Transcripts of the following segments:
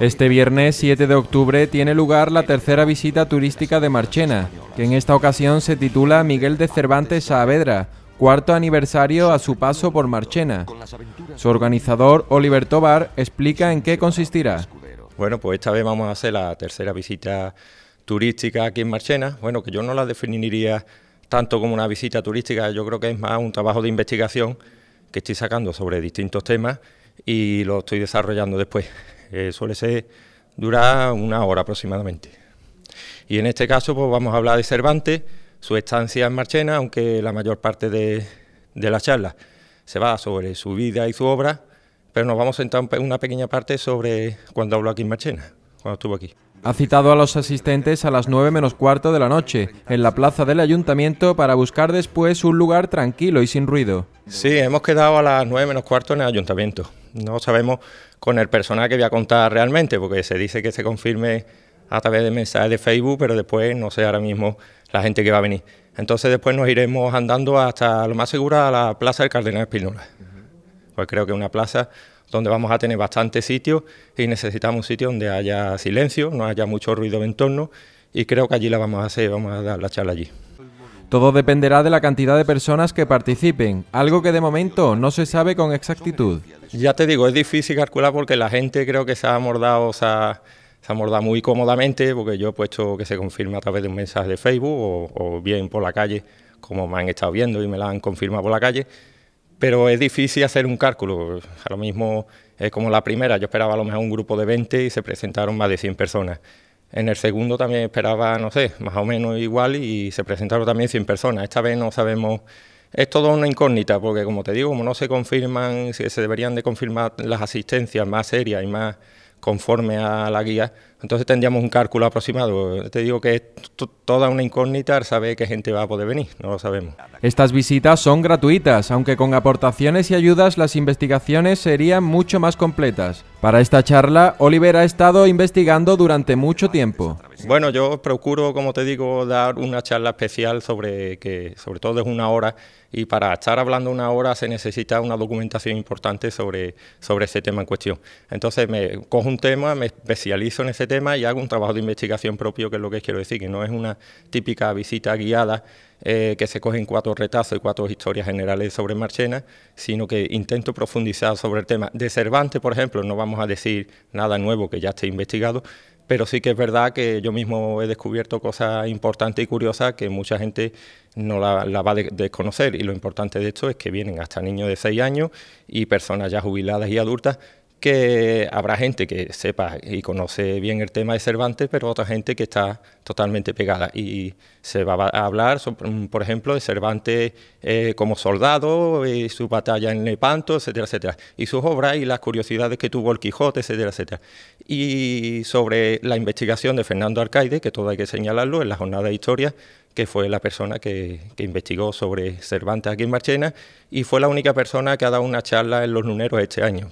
Este viernes 7 de octubre tiene lugar la tercera visita turística de Marchena, que en esta ocasión se titula Miguel de Cervantes Saavedra, cuarto aniversario a su paso por Marchena. Su organizador, Oliver Tobar, explica en qué consistirá. Bueno, pues esta vez vamos a hacer la tercera visita turística aquí en Marchena. Bueno, que yo no la definiría tanto como una visita turística, yo creo que es más un trabajo de investigación que estoy sacando sobre distintos temas y lo estoy desarrollando después. Eh, suele ser durar una hora aproximadamente. Y en este caso pues vamos a hablar de Cervantes, su estancia en Marchena, aunque la mayor parte de, de la charla se va sobre su vida y su obra, pero nos vamos a sentar una pequeña parte sobre cuando habló aquí en Marchena, cuando estuvo aquí. Ha citado a los asistentes a las 9 menos cuarto de la noche, en la plaza del ayuntamiento, para buscar después un lugar tranquilo y sin ruido. Sí, hemos quedado a las 9 menos cuarto en el ayuntamiento no sabemos con el personal que voy a contar realmente, porque se dice que se confirme a través de mensajes de Facebook, pero después no sé ahora mismo la gente que va a venir. Entonces después nos iremos andando hasta lo más seguro a la Plaza del Cardenal Espinola, Pues creo que es una plaza donde vamos a tener bastante sitio y necesitamos un sitio donde haya silencio, no haya mucho ruido de entorno y creo que allí la vamos a hacer, vamos a dar la charla allí. Todo dependerá de la cantidad de personas que participen, algo que de momento no se sabe con exactitud. Pues ya te digo, es difícil calcular porque la gente creo que se ha mordado o sea, se ha muy cómodamente, porque yo he puesto que se confirma a través de un mensaje de Facebook o, bien por la calle, como me han estado viendo y me la han confirmado por la calle pero es difícil hacer un cálculo. lo mismo es como la primera, yo esperaba a lo mejor un grupo de 20 y se presentaron más de 100 personas. En el segundo también esperaba, no sé, más o menos igual y se presentaron también 100 personas. Esta vez no sabemos es toda una incógnita, porque como te digo, como no se confirman, se deberían de confirmar las asistencias más serias y más conforme a la guía, entonces tendríamos un cálculo aproximado. Te digo que es toda una incógnita saber qué gente va a poder venir, no lo sabemos. Estas visitas son gratuitas, aunque con aportaciones y ayudas las investigaciones serían mucho más completas. Para esta charla, Oliver ha estado investigando durante mucho tiempo. Bueno, yo procuro, como te digo, dar una charla especial sobre que, sobre todo es una hora y para estar hablando una hora se necesita una documentación importante sobre, sobre ese tema en cuestión. Entonces me cojo un tema, me especializo en ese tema y hago un trabajo de investigación propio, que es lo que quiero decir, que no es una típica visita guiada eh, que se cogen cuatro retazos y cuatro historias generales sobre Marchena, sino que intento profundizar sobre el tema. De Cervantes, por ejemplo, no vamos a decir nada nuevo que ya esté investigado, pero sí que es verdad que yo mismo he descubierto cosas importantes y curiosas que mucha gente no la, va a desconocer y lo importante de esto es que vienen hasta niños de 6 años y personas ya jubiladas y adultas que habrá gente que sepa y conoce bien el tema de Cervantes, pero otra gente que está totalmente pegada. Y se va a hablar, mm, por ejemplo, de Cervantes eh, como soldado, y su batalla en Nepanto, etcétera, etcétera. Y sus obras y las curiosidades que tuvo el Quijote, etcétera, etcétera. Y sobre la investigación de Fernando Arcaide, que todo hay que señalarlo, en la jornada de historia, que fue la persona que, que, investigó sobre Cervantes aquí en Marchena y fue la única persona que ha dado una charla en los luneros este año,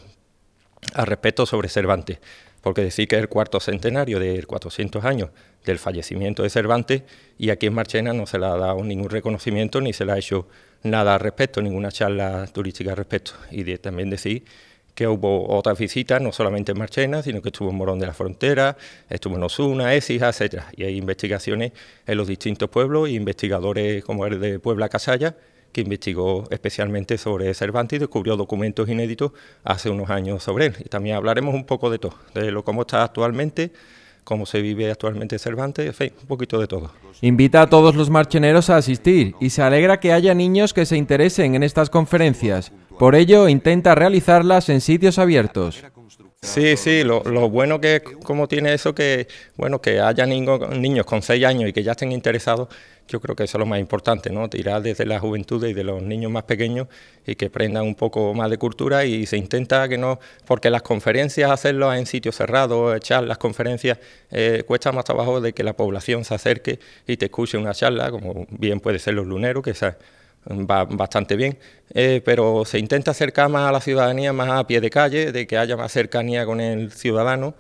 al respecto sobre Cervantes, porque decir que es el cuarto centenario de 400 años del fallecimiento de Cervantes y aquí en Marchena no se le ha dado ningún reconocimiento ni se le ha hecho nada al respecto, ninguna charla turística al respecto. Y también decir que hubo otras visitas, no solamente en Marchena, sino que estuvo en Morón de la Frontera, estuvo en Osuna, Écija, etcétera. Y hay investigaciones en los distintos pueblos y investigadores como el de Puebla Casalla investigó especialmente sobre Cervantes y descubrió documentos inéditos hace unos años sobre él. Y también hablaremos un poco de todo, de lo cómo está actualmente, cómo se vive actualmente Cervantes, en fin, un poquito de todo. Invita a todos los marcheneros a asistir y se alegra que haya niños que se interesen en estas conferencias. Por ello, intenta realizarlas en sitios abiertos. Sí, sí, lo, bueno que como tiene eso que bueno que haya niños, niños con seis años y que ya estén interesados yo creo que eso es lo más importante, ¿no? Tirar desde la juventud y de los niños más pequeños y que prendan un poco más de cultura y se intenta que no, porque las conferencias hacerlo en sitios cerrados, echar las conferencias, eh, cuesta más trabajo de que la población se acerque y te escuche una charla, como bien puede ser los luneros, que va bastante bien, eh, pero se intenta acercar más a la ciudadanía, más a pie de calle, de que haya más cercanía con el ciudadano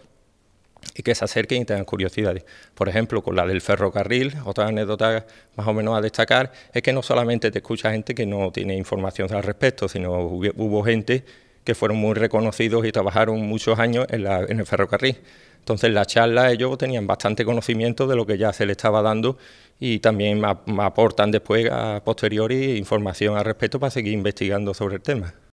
y que se acerquen y tengan curiosidades. Por ejemplo, con la del ferrocarril, otra anécdota más o menos a destacar es que no solamente te escucha gente que no tiene información al respecto, sino hubo, gente que fueron muy reconocidos y trabajaron muchos años en, el ferrocarril. Entonces, la charla ellos tenían bastante conocimiento de lo que ya se les estaba dando y también aportan después a posteriori información al respecto para seguir investigando sobre el tema.